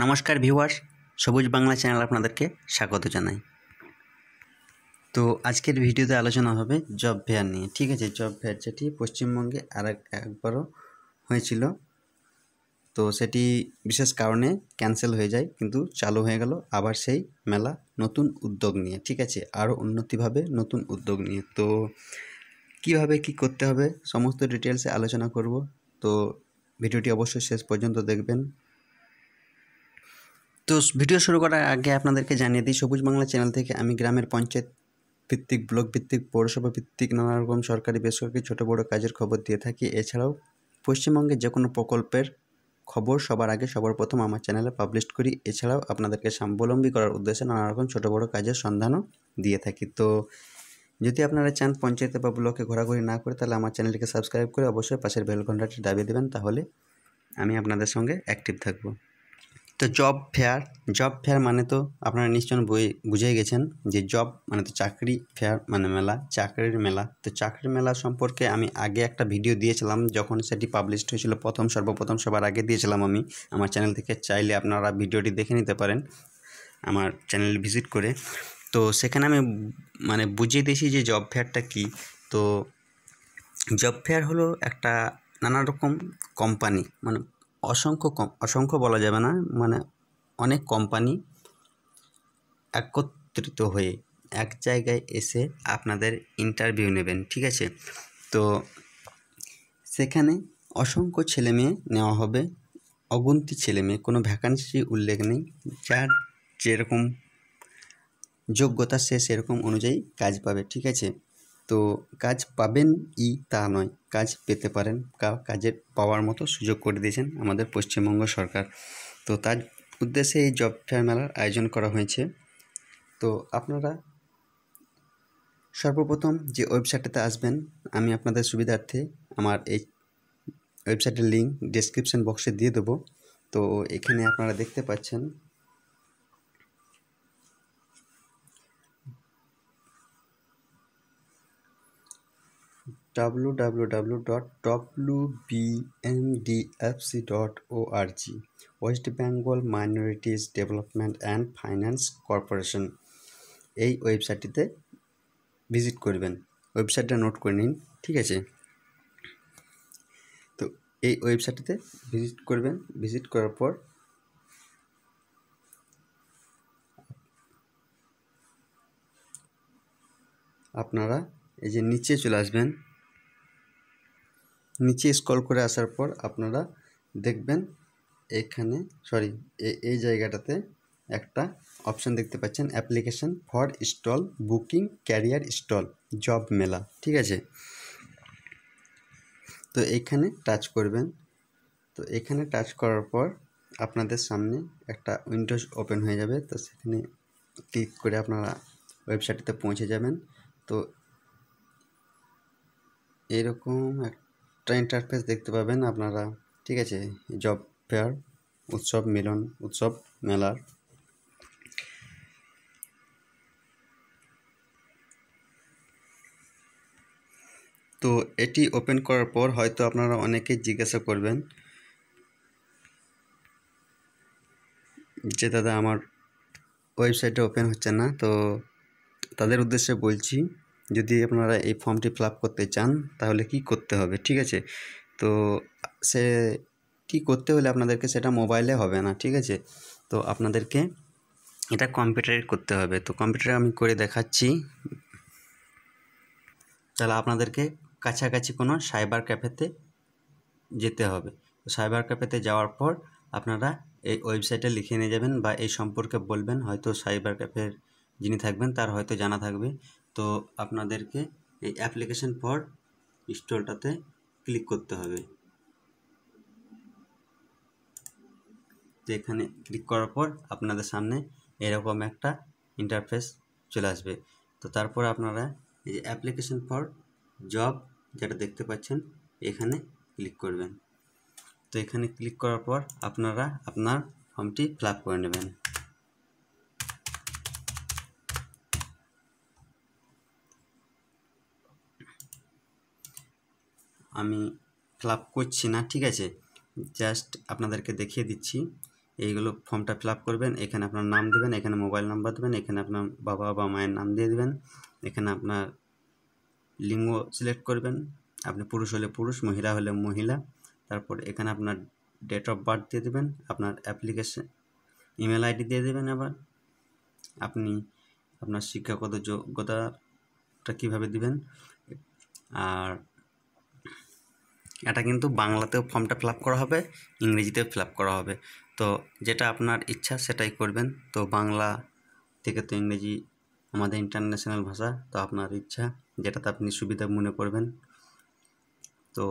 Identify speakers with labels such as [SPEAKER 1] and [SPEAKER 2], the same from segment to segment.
[SPEAKER 1] নমস্কার ভিউয়ার্স সবুজ বাংলা চ্যানেল আপনাদেরকে স্বাগত জানাই তো আজকের ভিডিওতে আলোচনা হবে জব ফেয়ার নিয়ে ঠিক আছে জব ফেয়ার যেটি পশ্চিমবঙ্গে আর একবারও হয়েছিল তো সেটি বিশেষ কারণে ক্যান্সেল হয়ে যায় কিন্তু চালু হয়ে গেল আবার সেই মেলা নতুন উদ্যোগ নিয়ে ঠিক আছে আরও উন্নতিভাবে নতুন উদ্যোগ নিয়ে তো কিভাবে কি করতে হবে সমস্ত ডিটেলসে আলোচনা করব তো ভিডিওটি অবশ্যই শেষ পর্যন্ত দেখবেন তো ভিডিও শুরু করার আগে আপনাদেরকে জানিয়ে দিই সবুজ বাংলা চ্যানেল থেকে আমি গ্রামের পঞ্চায়েত ভিত্তিক ব্লক ভিত্তিক পৌরসভা ভিত্তিক নানা রকম সরকারি বেসরকারি ছোটো বড় কাজের খবর দিয়ে থাকি এছাড়াও পশ্চিমবঙ্গের যে কোনো প্রকল্পের খবর সবার আগে সবার প্রথম আমার চ্যানেলে পাবলিশ করি এছাড়াও আপনাদেরকে স্বাবলম্বী করার উদ্দেশ্যে নানা রকম ছোটো বড় কাজের সন্ধানও দিয়ে থাকি তো যদি আপনারা চান পঞ্চায়েতে বা ব্লকে ঘোরাঘুরি না করে তাহলে আমার চ্যানেলটিকে সাবস্ক্রাইব করে অবশ্যই পাশের বেল ঘন্টাটি দাবিয়ে দেবেন তাহলে আমি আপনাদের সঙ্গে অ্যাক্টিভ থাকবো তো জব ফেয়ার জব ফেয়ার মানে তো আপনারা নিশ্চয় বই বুঝেই গেছেন যে জব মানে তো চাকরি ফেয়ার মানে মেলা চাকরির মেলা তো চাকরির মেলা সম্পর্কে আমি আগে একটা ভিডিও দিয়েছিলাম যখন সেটি পাবলিশড হয়েছিল প্রথম সর্বপ্রথম সবার আগে দিয়েছিলাম আমি আমার চ্যানেল থেকে চাইলে আপনারা ভিডিওটি দেখে নিতে পারেন আমার চ্যানেল ভিজিট করে তো সেখানে আমি মানে বুঝিয়ে দিয়েছি যে জব ফেয়ারটা কি তো জব ফেয়ার হলো একটা নানা রকম কোম্পানি মানে অসংখ্য কম অসংখ্য বলা যাবে না মানে অনেক কোম্পানি একত্রিত হয়ে এক জায়গায় এসে আপনাদের ইন্টারভিউ নেবেন ঠিক আছে তো সেখানে অসংখ্য ছেলে মেয়ে নেওয়া হবে অগুন্তি ছেলে মেয়ে কোনো ভ্যাকান্সি উল্লেখ নেই যার যেরকম যোগ্যতা সে সেরকম অনুযায়ী কাজ পাবে ঠিক আছে তো কাজ পাবেন ই তা নয় কাজ পেতে পারেন কাজের পাওয়ার মতো সুযোগ করে দিয়েছেন আমাদের পশ্চিমবঙ্গ সরকার তো তার উদ্দেশ্যে এই জব ফেয়ার মেলার আয়োজন করা হয়েছে তো আপনারা সর্বপ্রথম যে ওয়েবসাইটটাতে আসবেন আমি আপনাদের সুবিধার্থে আমার এই ওয়েবসাইটের লিঙ্ক ডিসক্রিপশান বক্সে দিয়ে দেবো তো এখানে আপনারা দেখতে পাচ্ছেন www.wbndfc.org West Bengal minorities development and finance corporation এই ওয়েবসাইটটিতে ভিজিট করবেন ওয়েবসাইটটা নোট করে নিন ঠিক আছে তো এই ওয়েবসাইটটিতে ভিজিট করবেন ভিজিট করার পর আপনারা এই যে নিচে চলে আসবেন নিচে স্কল করে আসার পর আপনারা দেখবেন এখানে সরি এই জায়গাটাতে একটা অপশান দেখতে পাচ্ছেন application for stall booking career stall job মেলা ঠিক আছে তো এইখানে টাচ করবেন তো এখানে টাচ করার পর আপনাদের সামনে একটা উইন্ডোজ ওপেন হয়ে যাবে তো সেখানে ক্লিক করে আপনারা ওয়েবসাইটটিতে পৌঁছে যাবেন তো এরকম একটা ইন্টারফেস দেখতে পাবেন আপনারা ঠিক আছে জব ফেয়ার উৎসব মিলন উৎসব মেলার তো এটি ওপেন করার পর হয়তো আপনারা অনেকেই জিজ্ঞাসা করবেন যে দাদা আমার ওয়েবসাইটটা ওপেন হচ্ছে না তো তাদের উদ্দেশ্যে বলছি যদি আপনারা এই ফর্মটি ফিল করতে চান তাহলে কি করতে হবে ঠিক আছে তো সে কি করতে হলে আপনাদেরকে সেটা মোবাইলে হবে না ঠিক আছে তো আপনাদেরকে এটা কম্পিউটারে করতে হবে তো কম্পিউটারে আমি করে দেখাচ্ছি তাহলে আপনাদেরকে কাছাকাছি কোনো সাইবার ক্যাফেতে যেতে হবে তো সাইবার ক্যাফেতে যাওয়ার পর আপনারা এই ওয়েবসাইটে লিখে নিয়ে যাবেন বা এই সম্পর্কে বলবেন হয়তো সাইবার ক্যাফের যিনি থাকবেন তার হয়তো জানা থাকবে তো আপনাদেরকে এই অ্যাপ্লিকেশন ফর ইনস্টলটাতে ক্লিক করতে হবে তো এখানে ক্লিক করার পর আপনাদের সামনে এরকম একটা ইন্টারফেস চলে আসবে তো তারপর আপনারা এই যে অ্যাপ্লিকেশন ফর জব যেটা দেখতে পাচ্ছেন এখানে ক্লিক করবেন তো এখানে ক্লিক করার পর আপনারা আপনার ফর্মটি ফিল করে নেবেন আমি ফিল করছি না ঠিক আছে জাস্ট আপনাদেরকে দেখিয়ে দিচ্ছি এইগুলো ফর্মটা ফিল করবেন এখানে আপনার নাম দেবেন এখানে মোবাইল নাম্বার দেবেন এখানে আপনার বাবা বা মায়ের নাম দিয়ে দেবেন এখানে আপনার লিঙ্গ সিলেক্ট করবেন আপনি পুরুষ হলে পুরুষ মহিলা হলে মহিলা তারপর এখানে আপনার ডেট অফ বার্থ দিয়ে দেবেন আপনার অ্যাপ্লিকেশন ইমেল আইডি দিয়ে দেবেন আবার আপনি আপনার শিক্ষাগত যোগ্যতাটা কীভাবে দিবেন আর এটা কিন্তু বাংলাতেও ফর্মটা ফিল করা হবে ইংরেজিতেও ফিল করা হবে তো যেটা আপনার ইচ্ছা সেটাই করবেন তো বাংলা থেকে তো ইংরেজি আমাদের ইন্টারন্যাশনাল ভাষা তো আপনার ইচ্ছা যেটাতে আপনি সুবিধা মনে করবেন তো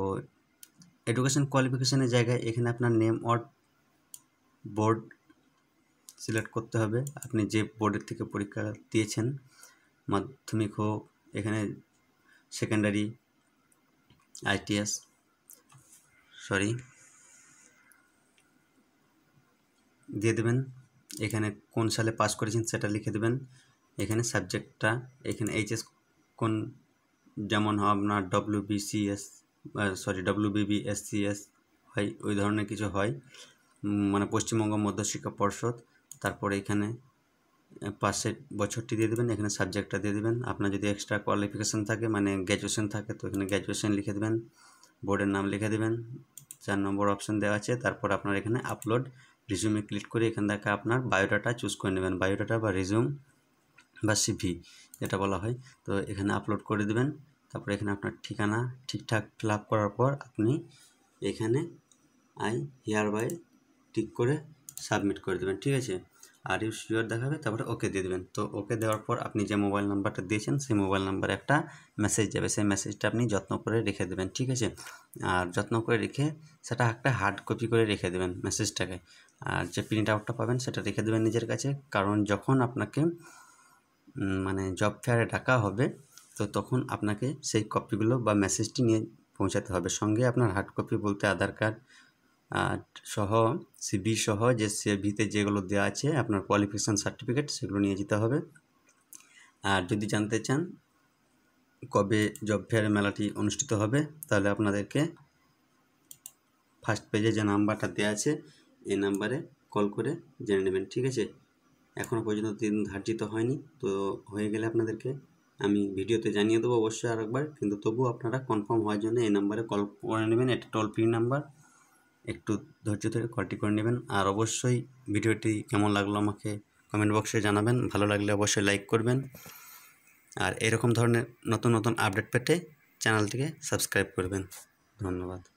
[SPEAKER 1] এডুকেশন কোয়ালিফিকেশনের জায়গায় এখানে আপনার নেম অর্ড বোর্ড সিলেক্ট করতে হবে আপনি যে বোর্ডের থেকে পরীক্ষা দিয়েছেন মাধ্যমিক হোক এখানে সেকেন্ডারি আইটিএস সরি দিয়ে দেবেন এখানে কোন সালে পাস করেছেন সেটা লিখে দেবেন এখানে সাবজেক্টটা এখানে এইচএস কোন যেমন আপনার W BCS sorry W BBSCS হয় ওই ধরনের কিছু হয় মানে পশ্চিমবঙ্গ মধ্যশিক্ষা পর্ষদ তারপরে এখানে পাশের বছরটি দিয়ে দেবেন এখানে সাবজেক্টটা দিয়ে দেবেন আপনার যদি এক্সট্রা কোয়ালিফিকেশান থাকে মানে গ্র্যাজুয়েশান থাকে তো এখানে গ্র্যাজুয়েশান লিখে দেবেন বোর্ডের নাম লিখে দেবেন চার নম্বর অপশন দেওয়া আছে তারপর আপনার এখানে আপলোড রিজুমে ক্লিক করে এখান থেকে আপনার বায়োডাটা চুজ করে নেবেন বায়োডাটা বা রিজুম বা সিভি যেটা বলা হয় তো এখানে আপলোড করে দেবেন তারপরে এখানে আপনার ঠিকানা ঠিকঠাক ফিল করার পর আপনি এখানে আই হেয়ার বাই টিক করে সাবমিট করে দেবেন ঠিক আছে আর ইউ শিওর দেখাবে তারপরে ওকে দিয়ে দেবেন তো ওকে দেওয়ার পর আপনি যে মোবাইল নাম্বারটা দিয়েছেন সেই মোবাইল নাম্বারে একটা মেসেজ যাবে সেই মেসেজটা আপনি যত্ন করে রেখে দেবেন ঠিক আছে আর যত্ন করে রেখে সেটা একটা হার্ড কপি করে রেখে দেবেন মেসেজটাকে আর যে প্রিন্ট আউটটা পাবেন সেটা রেখে দেবেন নিজের কাছে কারণ যখন আপনাকে মানে জব ফেয়ারে ডাকা হবে তো তখন আপনাকে সেই কপিগুলো বা মেসেজটি নিয়ে পৌঁছাতে হবে সঙ্গে আপনার হার্ড কপি বলতে আধার কার্ড সহ সিবি সহ যে সিভিতে যেগুলো দেওয়া আছে আপনার কোয়ালিফিকেশান সার্টিফিকেট সেগুলো নিয়ে যেতে হবে আর যদি জানতে চান কবে জব ফেয়ার মেলাটি অনুষ্ঠিত হবে তাহলে আপনাদেরকে ফার্স্ট পেজে যে নাম্বারটা দেওয়া আছে এই নাম্বারে কল করে জেনে নেবেন ঠিক আছে এখনও পর্যন্ত দিন ধার্যিত হয়নি তো হয়ে গেলে আপনাদেরকে আমি ভিডিওতে জানিয়ে দেবো অবশ্যই আরেকবার কিন্তু তবু আপনারা কনফার্ম হওয়ার জন্য এই নাম্বারে কল করে নেবেন এটা টোল ফ্রি নাম্বার একটু ধৈর্য ধরে কলটি করে নেবেন আর অবশ্যই ভিডিওটি কেমন লাগলো আমাকে কমেন্ট বক্সে জানাবেন ভালো লাগলে অবশ্যই লাইক করবেন আর এরকম ধরনের নতুন নতুন আপডেট পেতে চ্যানেলটিকে সাবস্ক্রাইব করবেন ধন্যবাদ